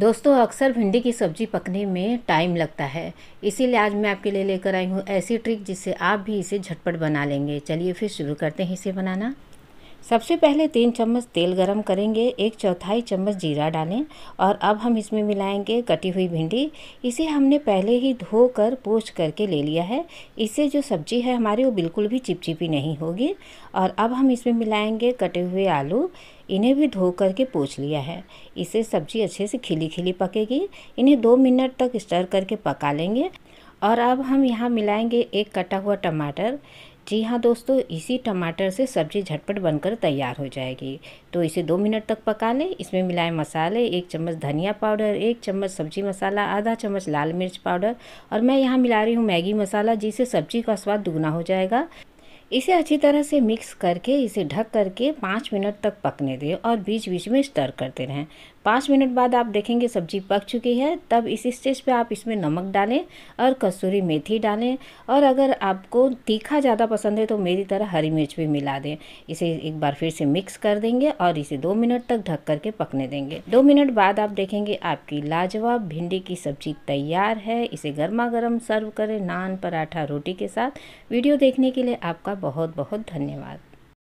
दोस्तों अक्सर भिंडी की सब्ज़ी पकने में टाइम लगता है इसीलिए आज मैं आपके लिए लेकर आई हूँ ऐसी ट्रिक जिससे आप भी इसे झटपट बना लेंगे चलिए फिर शुरू करते हैं इसे बनाना सबसे पहले तीन चम्मच तेल गरम करेंगे एक चौथाई चम्मच जीरा डालें और अब हम इसमें मिलाएंगे कटी हुई भिंडी इसे हमने पहले ही धो कर पोछ करके ले लिया है इससे जो सब्जी है हमारी वो बिल्कुल भी चिपचिपी नहीं होगी और अब हम इसमें मिलाएंगे कटे हुए आलू इन्हें भी धो करके पोछ लिया है इससे सब्जी अच्छे से खिली खिली पकेगी इन्हें दो मिनट तक स्टर करके पका लेंगे और अब हम यहाँ मिलाएंगे एक कटा हुआ टमाटर जी हाँ दोस्तों इसी टमाटर से सब्ज़ी झटपट बनकर तैयार हो जाएगी तो इसे दो मिनट तक पका लें इसमें मिलाएं मसाले एक चम्मच धनिया पाउडर एक चम्मच सब्जी मसाला आधा चम्मच लाल मिर्च पाउडर और मैं यहाँ मिला रही हूँ मैगी मसाला जिससे सब्ज़ी का स्वाद दुगना हो जाएगा इसे अच्छी तरह से मिक्स करके इसे ढक करके पाँच मिनट तक पकने दें और बीच बीच में स्टर करते रहें पाँच मिनट बाद आप देखेंगे सब्जी पक चुकी है तब इस स्टेज पे आप इसमें नमक डालें और कसूरी मेथी डालें और अगर आपको तीखा ज़्यादा पसंद है तो मेरी तरह हरी मिर्च भी मिला दें इसे एक बार फिर से मिक्स कर देंगे और इसे दो मिनट तक ढक करके पकने देंगे दो मिनट बाद आप देखेंगे आपकी लाजवाब भिंडी की सब्जी तैयार है इसे गर्मा गर्म सर्व करें नान पराठा रोटी के साथ वीडियो देखने के लिए आपका बहुत बहुत धन्यवाद